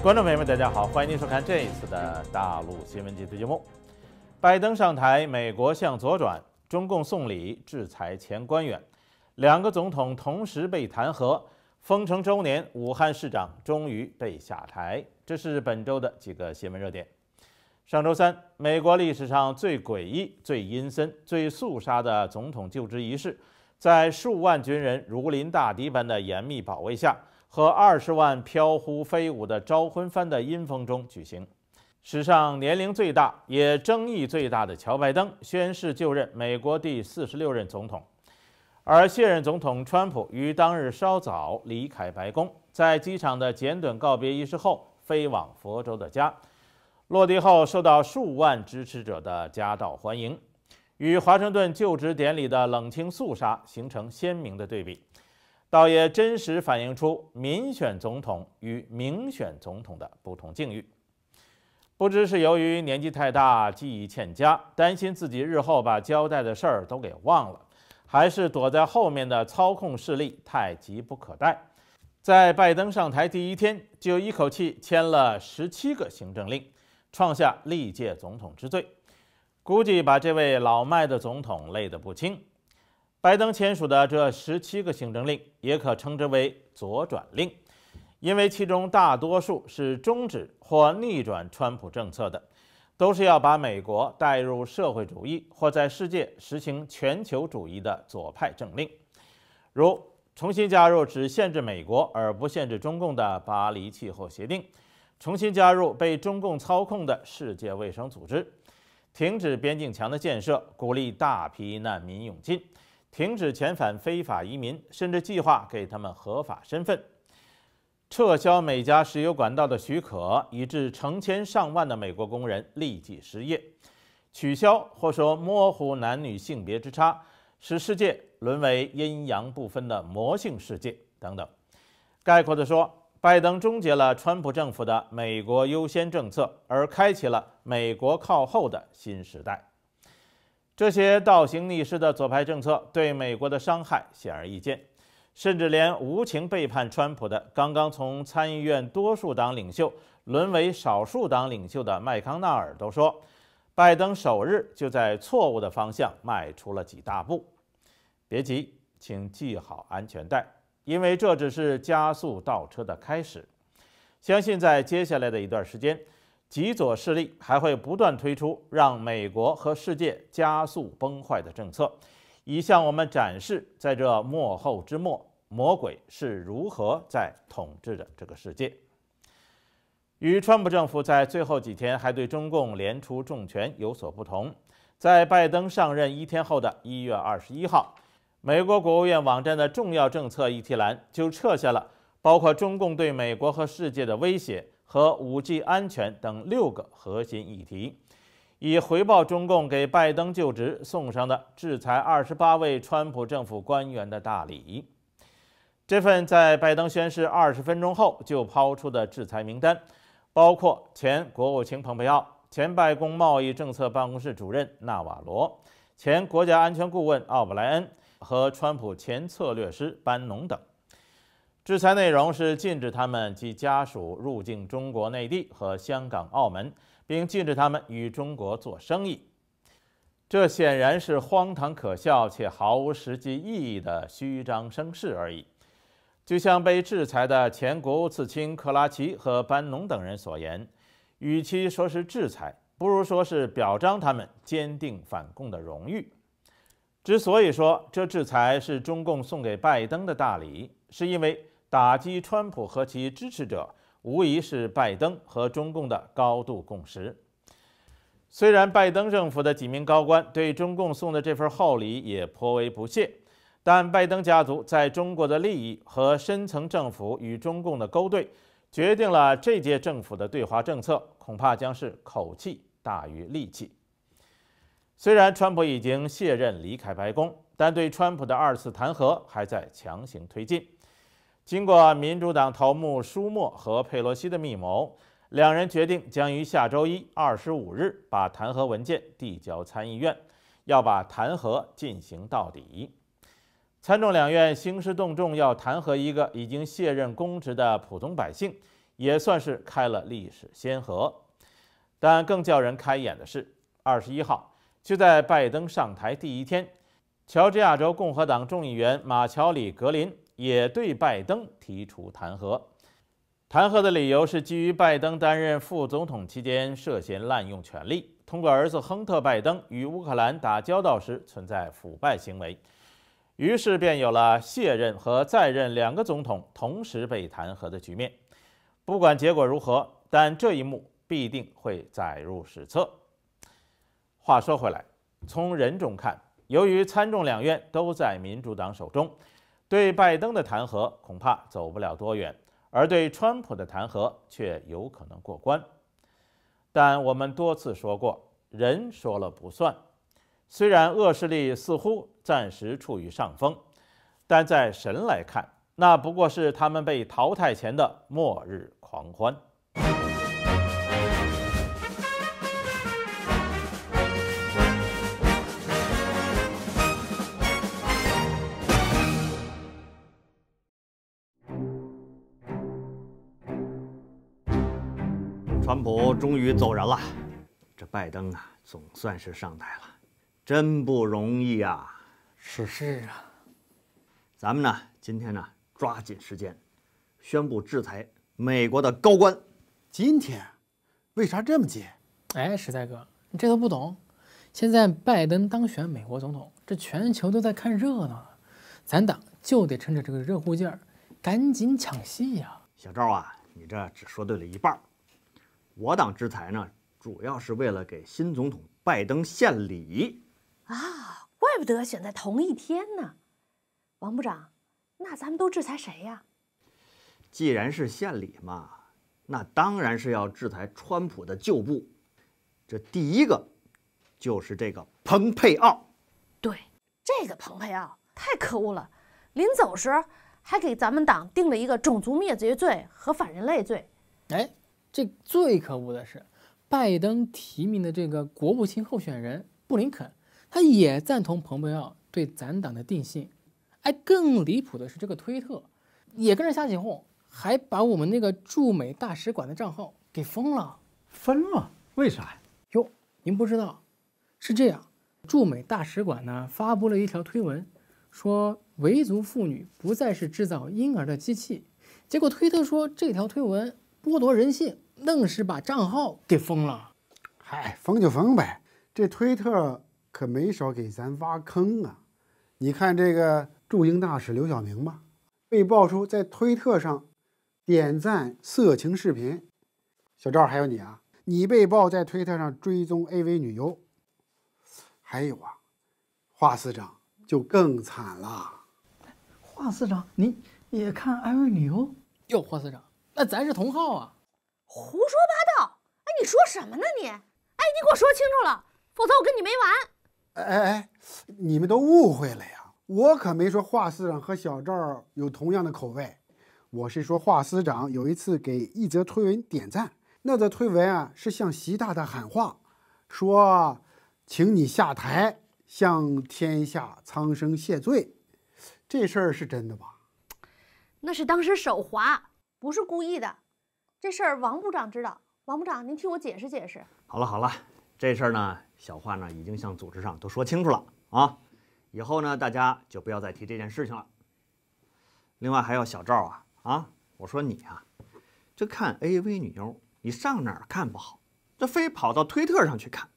观众朋友们，大家好，欢迎您收看这一次的大陆新闻集实节目。拜登上台，美国向左转，中共送礼，制裁前官员，两个总统同时被弹劾，封城周年，武汉市长终于被下台。这是本周的几个新闻热点。上周三，美国历史上最诡异、最阴森、最肃杀的总统就职仪式，在数万军人如临大敌般的严密保卫下。和二十万飘忽飞舞的招魂幡的阴风中举行，史上年龄最大也争议最大的乔·拜登宣誓就任美国第四十六任总统，而卸任总统川普于当日稍早离开白宫，在机场的简短告别仪式后飞往佛州的家，落地后受到数万支持者的夹道欢迎，与华盛顿就职典礼的冷清肃杀形成鲜明的对比。倒也真实反映出民选总统与明选总统的不同境遇。不知是由于年纪太大、记忆欠佳，担心自己日后把交代的事儿都给忘了，还是躲在后面的操控势力太急不可待，在拜登上台第一天就一口气签了十七个行政令，创下历届总统之最，估计把这位老迈的总统累得不轻。拜登签署的这十七个行政令，也可称之为“左转令”，因为其中大多数是终止或逆转川普政策的，都是要把美国带入社会主义或在世界实行全球主义的左派政令，如重新加入只限制美国而不限制中共的巴黎气候协定，重新加入被中共操控的世界卫生组织，停止边境墙的建设，鼓励大批难民涌进。停止遣返非法移民，甚至计划给他们合法身份；撤销每家石油管道的许可，以致成千上万的美国工人立即失业；取消或说模糊男女性别之差，使世界沦为阴阳不分的魔性世界等等。概括地说，拜登终结了川普政府的“美国优先”政策，而开启了美国靠后的新时代。这些倒行逆施的左派政策对美国的伤害显而易见，甚至连无情背叛川普的、刚刚从参议院多数党领袖沦为少数党领袖的麦康纳尔都说：“拜登首日就在错误的方向迈出了几大步。”别急，请系好安全带，因为这只是加速倒车的开始。相信在接下来的一段时间。极左势力还会不断推出让美国和世界加速崩坏的政策，以向我们展示在这幕后之末，魔鬼是如何在统治着这个世界。与川普政府在最后几天还对中共连出重拳有所不同，在拜登上任一天后的一月二十一号，美国国务院网站的重要政策议题栏就撤下了包括中共对美国和世界的威胁。和五 G 安全等六个核心议题，以回报中共给拜登就职送上的制裁二十八位川普政府官员的大礼。这份在拜登宣誓二十分钟后就抛出的制裁名单，包括前国务卿蓬佩奥、前白宫贸易政策办公室主任纳瓦罗、前国家安全顾问奥布莱恩和川普前策略师班农等。制裁内容是禁止他们及家属入境中国内地和香港、澳门，并禁止他们与中国做生意。这显然是荒唐可笑且毫无实际意义的虚张声势而已。就像被制裁的前国务次卿克拉奇和班农等人所言，与其说是制裁，不如说是表彰他们坚定反共的荣誉。之所以说这制裁是中共送给拜登的大礼，是因为。打击川普和其支持者，无疑是拜登和中共的高度共识。虽然拜登政府的几名高官对中共送的这份厚礼也颇为不屑，但拜登家族在中国的利益和深层政府与中共的勾兑，决定了这届政府的对华政策恐怕将是口气大于力气。虽然川普已经卸任离开白宫，但对川普的二次弹劾还在强行推进。经过民主党头目舒默和佩洛西的密谋，两人决定将于下周一二十五日把弹劾文件递交参议院，要把弹劾进行到底。参众两院兴师动众要弹劾一个已经卸任公职的普通百姓，也算是开了历史先河。但更叫人开眼的是，二十一号就在拜登上台第一天，乔治亚州共和党众议员马乔里·格林。也对拜登提出弹劾，弹劾的理由是基于拜登担任副总统期间涉嫌滥用权力，通过儿子亨特·拜登与乌克兰打交道时存在腐败行为，于是便有了卸任和再任两个总统同时被弹劾的局面。不管结果如何，但这一幕必定会载入史册。话说回来，从人种看，由于参众两院都在民主党手中。对拜登的弹劾恐怕走不了多远，而对川普的弹劾却有可能过关。但我们多次说过，人说了不算。虽然恶势力似乎暂时处于上风，但在神来看，那不过是他们被淘汰前的末日狂欢。终于走人了，这拜登啊，总算是上台了，真不容易啊！是是啊，咱们呢，今天呢，抓紧时间，宣布制裁美国的高官。今天为啥这么急？哎，实在哥，你这都不懂？现在拜登当选美国总统，这全球都在看热闹，咱党就得趁着这个热乎劲儿，赶紧抢戏呀！小赵啊，你这只说对了一半。我党制裁呢，主要是为了给新总统拜登献礼，啊，怪不得选在同一天呢。王部长，那咱们都制裁谁呀？既然是献礼嘛，那当然是要制裁川普的旧部。这第一个，就是这个蓬佩奥。对，这个蓬佩奥太可恶了，临走时还给咱们党定了一个种族灭绝罪和反人类罪。哎。这最可恶的是，拜登提名的这个国务卿候选人布林肯，他也赞同蓬佩奥对咱党的定性。哎，更离谱的是，这个推特也跟着瞎起哄，还把我们那个驻美大使馆的账号给封了。封了？为啥？哟，您不知道，是这样，驻美大使馆呢发布了一条推文，说维族妇女不再是制造婴儿的机器。结果推特说这条推文。剥夺人性，愣是把账号给封了。嗨，封就封呗，这推特可没少给咱挖坑啊！你看这个驻英大使刘晓明吧，被爆出在推特上点赞色情视频。小赵，还有你啊，你被曝在推特上追踪 AV 女优。还有啊，华司长就更惨了。华司长，你也看 AV 女优？哟，华司长。那咱是同号啊！胡说八道！哎，你说什么呢你？哎，你给我说清楚了，否则我跟你没完！哎哎哎，你们都误会了呀！我可没说华司长和小赵有同样的口味，我是说华司长有一次给一则推文点赞，那则推文啊是向习大大喊话，说请你下台向天下苍生谢罪，这事儿是真的吧？那是当时手滑。不是故意的，这事儿王部长知道。王部长，您替我解释解释。好了好了，这事儿呢，小华呢已经向组织上都说清楚了啊。以后呢，大家就不要再提这件事情了。另外还有小赵啊啊，我说你啊，这看 AV 女优，你上哪儿看不好？这非跑到推特上去看。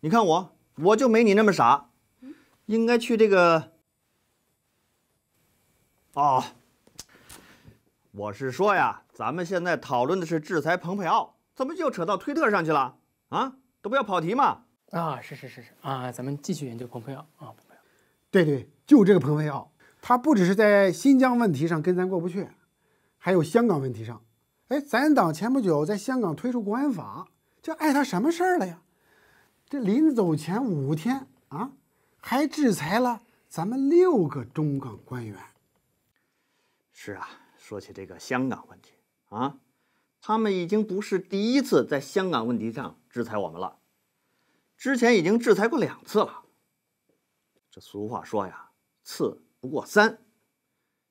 你看我，我就没你那么傻，应该去这个哦，我是说呀，咱们现在讨论的是制裁蓬佩奥，怎么又扯到推特上去了？啊，都不要跑题嘛！啊，是是是是啊，咱们继续研究蓬佩奥啊，蓬佩奥，对对，就这个蓬佩奥，他不只是在新疆问题上跟咱过不去，还有香港问题上。哎，咱党前不久在香港推出国安法，这碍他什么事儿了呀？这临走前五天啊，还制裁了咱们六个中港官员。是啊。说起这个香港问题啊，他们已经不是第一次在香港问题上制裁我们了，之前已经制裁过两次了。这俗话说呀，刺不过三，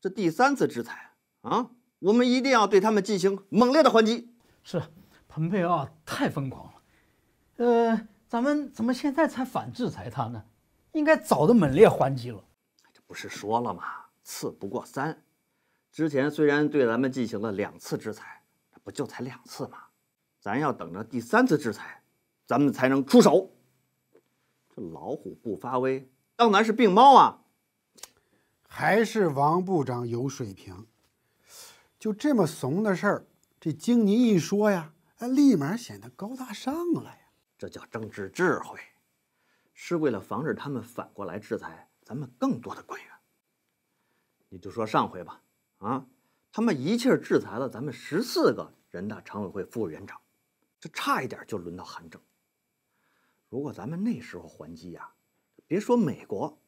这第三次制裁啊，我们一定要对他们进行猛烈的还击。是，蓬佩奥太疯狂了，呃，咱们怎么现在才反制裁他呢？应该早的猛烈还击了。这不是说了吗？刺不过三。之前虽然对咱们进行了两次制裁，不就才两次吗？咱要等着第三次制裁，咱们才能出手。这老虎不发威，当然是病猫啊。还是王部长有水平，就这么怂的事儿，这经您一说呀，哎，立马显得高大上了呀。这叫政治智慧，是为了防止他们反过来制裁咱们更多的官员。你就说上回吧。啊，他们一气儿制裁了咱们十四个人大常委会副委员长，这差一点就轮到韩正。如果咱们那时候还击呀，别说美国，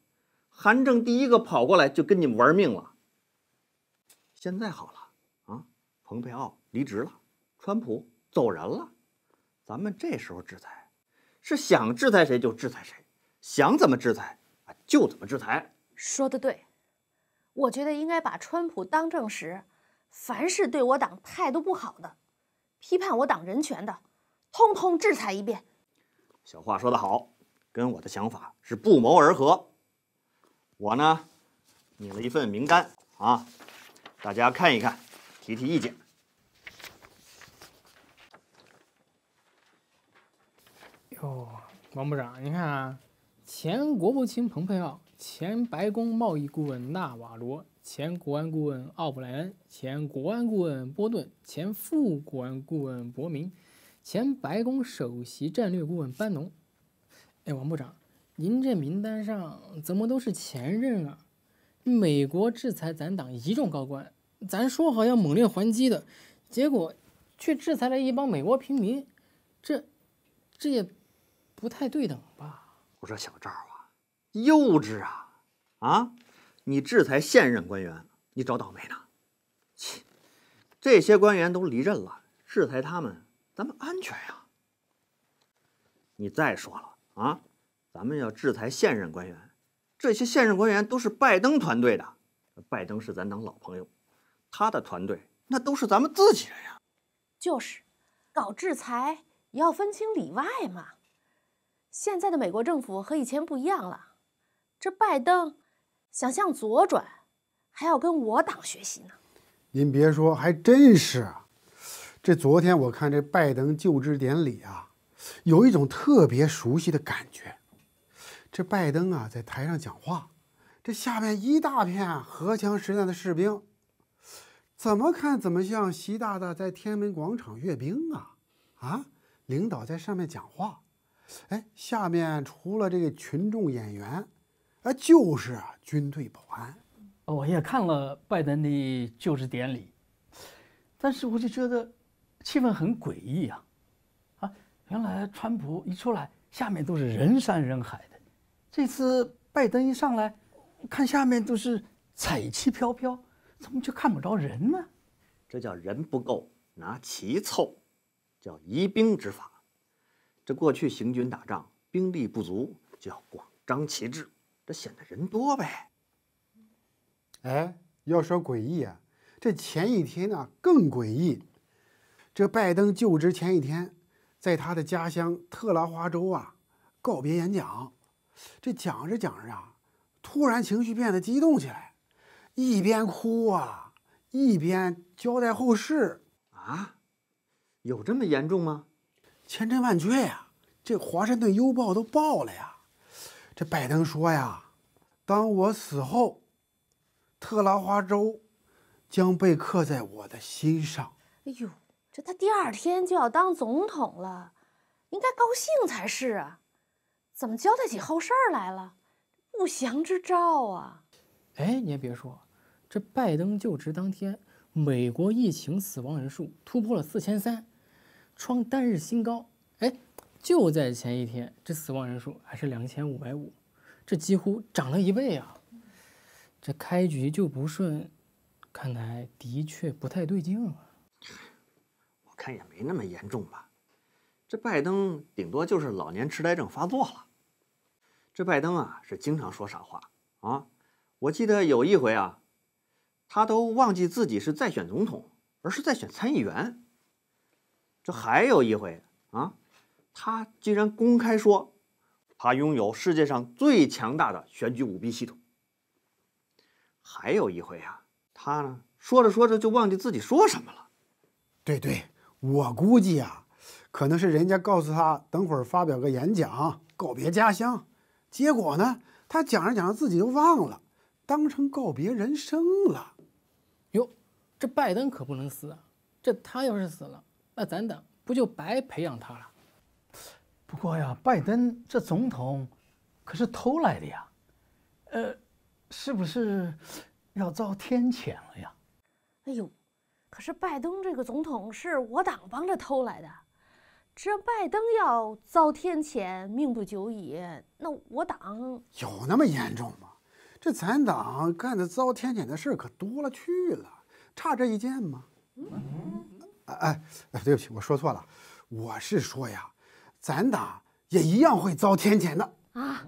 韩正第一个跑过来就跟你们玩命了。现在好了啊，蓬佩奥离职了，川普走人了，咱们这时候制裁，是想制裁谁就制裁谁，想怎么制裁啊就怎么制裁。说的对。我觉得应该把川普当政时，凡是对我党态度不好的，批判我党人权的，通通制裁一遍。小话说的好，跟我的想法是不谋而合。我呢，拟了一份名单啊，大家看一看，提提意见。哟，王部长，你看，啊，前国务卿蓬佩奥。前白宫贸易顾问纳瓦罗，前国安顾问奥布莱恩，前国安顾问波顿，前副国安顾问博明，前白宫首席战略顾问班农。哎，王部长，您这名单上怎么都是前任啊？美国制裁咱党一众高官，咱说好要猛烈还击的，结果却制裁了一帮美国平民，这这也不太对等吧？我说小赵啊。幼稚啊！啊，你制裁现任官员，你找倒霉呢？切，这些官员都离任了，制裁他们，咱们安全呀。你再说了啊，咱们要制裁现任官员，这些现任官员都是拜登团队的，拜登是咱党老朋友，他的团队那都是咱们自己人呀。就是，搞制裁也要分清里外嘛。现在的美国政府和以前不一样了。这拜登想向左转，还要跟我党学习呢。您别说，还真是。这昨天我看这拜登就职典礼啊，有一种特别熟悉的感觉。这拜登啊，在台上讲话，这下面一大片荷枪实弹的士兵，怎么看怎么像习大大在天安门广场阅兵啊！啊，领导在上面讲话，哎，下面除了这个群众演员。啊，就是啊，军队保安。我也看了拜登的就职典礼，但是我就觉得气氛很诡异啊！啊，原来川普一出来，下面都是人山人海的，这次拜登一上来，看下面都是彩旗飘飘，怎么就看不着人呢？这叫人不够，拿旗凑，叫移兵之法。这过去行军打仗，兵力不足，就要广张旗帜。这显得人多呗。哎，要说诡异啊，这前一天呢更诡异。这拜登就职前一天，在他的家乡特拉华州啊告别演讲，这讲着讲着啊，突然情绪变得激动起来，一边哭啊，一边交代后事啊，有这么严重吗？千真万确呀，这华盛顿邮报都报了呀。这拜登说呀，当我死后，特拉华州将被刻在我的心上。哎呦，这他第二天就要当总统了，应该高兴才是啊，怎么交代起后事儿来了？不祥之兆啊！哎，你也别说，这拜登就职当天，美国疫情死亡人数突破了四千三，创单日新高。就在前一天，这死亡人数还是两千五百五，这几乎涨了一倍啊！这开局就不顺，看来的确不太对劲。啊。我看也没那么严重吧？这拜登顶多就是老年痴呆症发作了。这拜登啊，是经常说傻话啊！我记得有一回啊，他都忘记自己是在选总统，而是在选参议员。这还有一回啊！他竟然公开说，他拥有世界上最强大的选举舞弊系统。还有一回啊，他呢说着说着就忘记自己说什么了。对对，我估计啊，可能是人家告诉他等会儿发表个演讲，告别家乡。结果呢，他讲着讲着自己就忘了，当成告别人生了。哟，这拜登可不能死啊！这他要是死了，那咱等不就白培养他了？不过呀，拜登这总统，可是偷来的呀，呃，是不是要遭天谴了呀？哎呦，可是拜登这个总统是我党帮着偷来的，这拜登要遭天谴，命不久矣。那我党有那么严重吗？这咱党干的遭天谴的事可多了去了，差这一件吗？哎哎哎，对不起，我说错了，我是说呀。咱党也一样会遭天谴的啊！